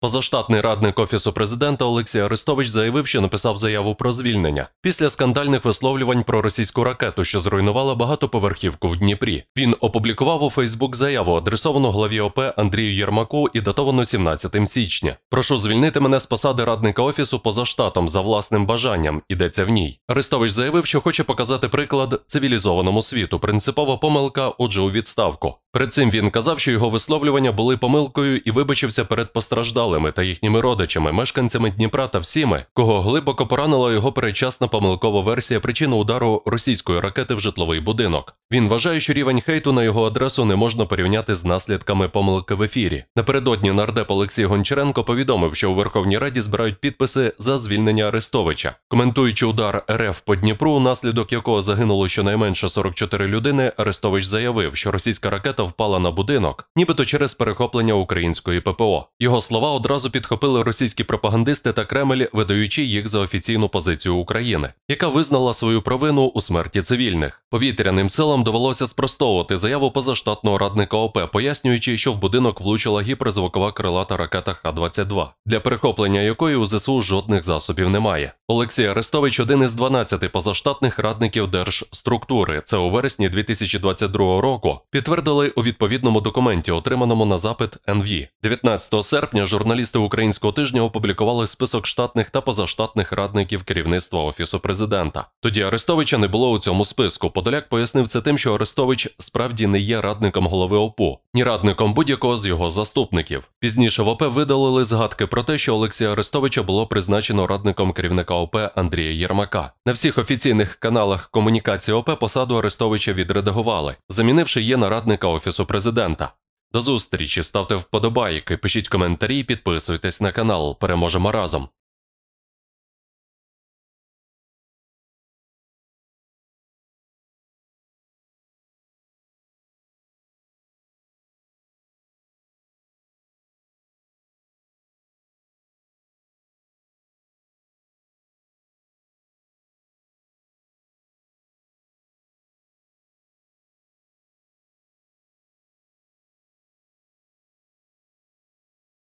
Позаштатний радник офісу президента Олексій Арестович заявив, що написав заяву про звільнення після скандальних висловлювань про російську ракету, що зруйнувала багатоповерхівку в Дніпрі. Він опублікував у Фейсбук заяву, адресовану главі ОП Андрію Єрмаку і датовану 17 січня. Прошу звільнити мене з посади радника офісу поза штатом за власним бажанням. Ідеться в ній. Арестович заявив, що хоче показати приклад цивілізованому світу. Принципова помилка, отже, у відставку. Перед цим він казав, що його висловлювання були помилкою і вибачився перед постраждалими та їхніми родичами, мешканцями Дніпра та всіми, кого глибоко поранила його передчасна помилкова версія причини удару російської ракети в житловий будинок. Він вважає, що рівень хейту на його адресу не можна порівняти з наслідками помилки в ефірі. Напередодні нардеп Олексій Гончаренко повідомив, що у Верховній Раді збирають підписи за звільнення Арестовича, коментуючи удар РФ по Дніпру, наслідок якого загинуло щонайменше 44 людини. Арестович заявив, що російська ракета впала на будинок, нібито через перехоплення української ППО. Його слова одразу підхопили російські пропагандисти та Кремль, видаючи їх за офіційну позицію України, яка визнала свою провину у смерті цивільних повітряним силам. Силам довелося спростовувати заяву позаштатного радника ОП, пояснюючи, що в будинок влучила гіперзвукова крилата ракета Х-22, для перехоплення якої у ЗСУ жодних засобів немає. Олексій Арестович один із 12 позаштатних радників держструктури. Це у вересні 2022 року підтвердили у відповідному документі, отриманому на запит НВ. 19 серпня. Журналісти українського тижня опублікували список штатних та позаштатних радників керівництва офісу президента. Тоді Арестовича не було у цьому списку. Подоляк пояснив це тим, що Арестович справді не є радником голови ОПУ, ні радником будь-якого з його заступників. Пізніше в ОП видалили згадки про те, що Олексія Арестовича було призначено радником керівника ОП Андрія Єрмака. На всіх офіційних каналах комунікації ОП посаду Арестовича відредагували, замінивши її на радника офісу президента. До зустрічі ставте вподобайки, пишіть коментарі, підписуйтесь на канал. Переможемо разом.